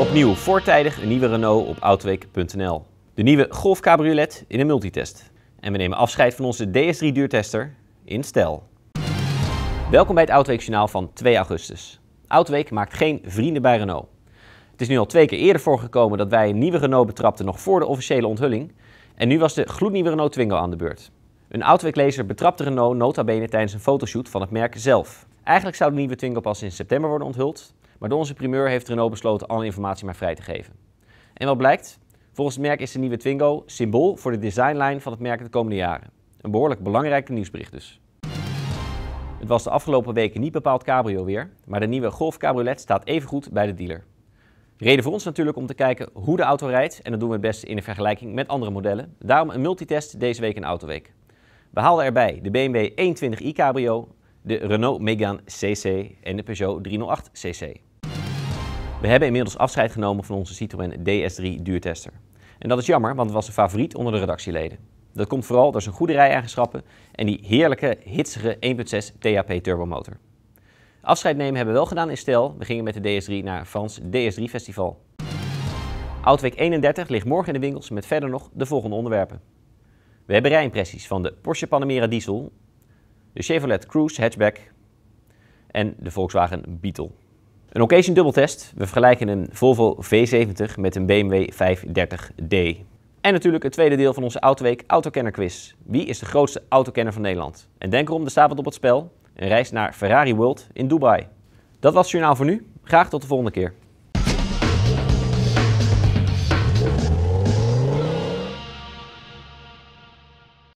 Opnieuw voortijdig een nieuwe Renault op autoweek.nl. De nieuwe Golf Cabriolet in een multitest. En we nemen afscheid van onze DS3 duurtester in stijl. Welkom bij het Oudweekjournaal van 2 augustus. Autoweek maakt geen vrienden bij Renault. Het is nu al twee keer eerder voorgekomen dat wij een nieuwe Renault betrapten nog voor de officiële onthulling. En nu was de gloednieuwe Renault Twingo aan de beurt. Een Autoweek-lezer betrapte Renault nota bene tijdens een fotoshoot van het merk zelf. Eigenlijk zou de nieuwe Twingo pas in september worden onthuld, maar door onze primeur heeft Renault besloten alle informatie maar vrij te geven. En wat blijkt? Volgens het merk is de nieuwe Twingo symbool voor de designlijn van het merk de komende jaren. Een behoorlijk belangrijke nieuwsbericht dus. Het was de afgelopen weken niet bepaald cabrio weer, maar de nieuwe Golf Cabriolet staat evengoed bij de dealer. Reden voor ons natuurlijk om te kijken hoe de auto rijdt en dat doen we het beste in de vergelijking met andere modellen. Daarom een multitest deze week in Autoweek. We haalden erbij de BMW 120i Cabrio, de Renault Megane CC en de Peugeot 308 CC. We hebben inmiddels afscheid genomen van onze Citroën DS3 duurtester. En dat is jammer, want het was een favoriet onder de redactieleden. Dat komt vooral door zijn goede rij-eigenschappen en die heerlijke, hitsige 1.6 THP turbomotor. Afscheid nemen hebben we wel gedaan in stijl. We gingen met de DS3 naar Frans DS3 Festival. Outweek 31 ligt morgen in de winkels met verder nog de volgende onderwerpen. We hebben rijimpressies van de Porsche Panamera Diesel, de Chevrolet Cruze hatchback en de Volkswagen Beetle. Een occasion dubbeltest. We vergelijken een Volvo V70 met een BMW 530d. En natuurlijk het tweede deel van onze Autoweek quiz. Wie is de grootste autokenner van Nederland? En denk erom, de avond op het spel. Een reis naar Ferrari World in Dubai. Dat was het journaal voor nu. Graag tot de volgende keer.